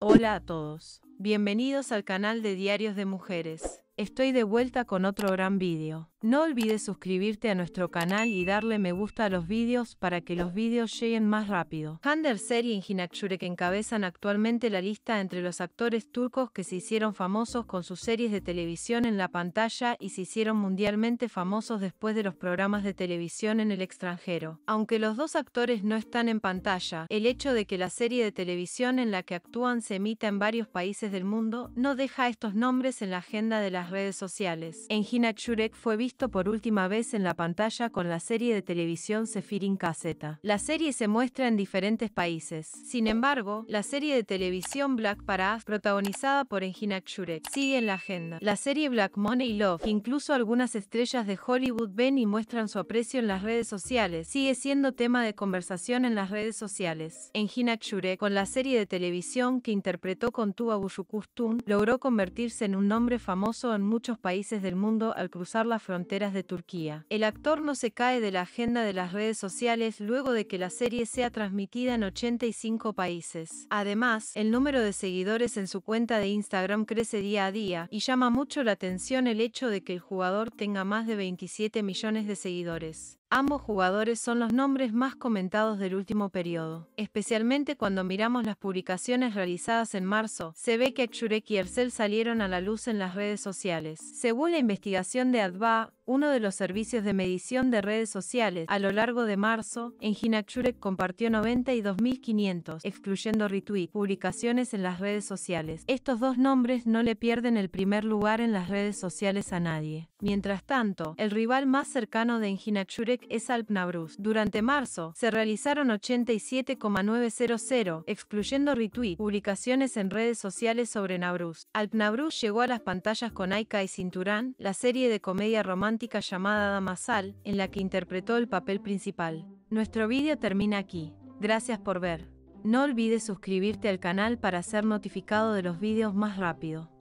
Hola a todos. Bienvenidos al canal de Diarios de Mujeres. Estoy de vuelta con otro gran vídeo. No olvides suscribirte a nuestro canal y darle me gusta a los vídeos para que los vídeos lleguen más rápido. Hande Ser y Hinakçurek encabezan actualmente la lista entre los actores turcos que se hicieron famosos con sus series de televisión en la pantalla y se hicieron mundialmente famosos después de los programas de televisión en el extranjero. Aunque los dos actores no están en pantalla, el hecho de que la serie de televisión en la que actúan se emita en varios países del mundo no deja estos nombres en la agenda de las redes sociales. Engin fue visto visto por última vez en la pantalla con la serie de televisión Sefirin Caseta. La serie se muestra en diferentes países. Sin embargo, la serie de televisión Black Paras, protagonizada por Engin Shurek, sigue en la agenda. La serie Black Money Love, incluso algunas estrellas de Hollywood ven y muestran su aprecio en las redes sociales, sigue siendo tema de conversación en las redes sociales. Engin Shurek, con la serie de televisión que interpretó con Tuba Bushukustun, logró convertirse en un nombre famoso en muchos países del mundo al cruzar la frontera fronteras de Turquía. El actor no se cae de la agenda de las redes sociales luego de que la serie sea transmitida en 85 países. Además, el número de seguidores en su cuenta de Instagram crece día a día y llama mucho la atención el hecho de que el jugador tenga más de 27 millones de seguidores. Ambos jugadores son los nombres más comentados del último periodo. Especialmente cuando miramos las publicaciones realizadas en marzo, se ve que Akshurek y Ercel salieron a la luz en las redes sociales. Según la investigación de ADVA, uno de los servicios de medición de redes sociales. A lo largo de marzo, en compartió 92.500, excluyendo retweet, publicaciones en las redes sociales. Estos dos nombres no le pierden el primer lugar en las redes sociales a nadie. Mientras tanto, el rival más cercano de Enginachurek es Alpnabrus. Durante marzo, se realizaron 87,900, excluyendo retweet, publicaciones en redes sociales sobre Nabruz. Alpnabrus llegó a las pantallas con Aika y Cinturán, la serie de comedia romántica llamada Damasal, en la que interpretó el papel principal. Nuestro vídeo termina aquí. Gracias por ver. No olvides suscribirte al canal para ser notificado de los vídeos más rápido.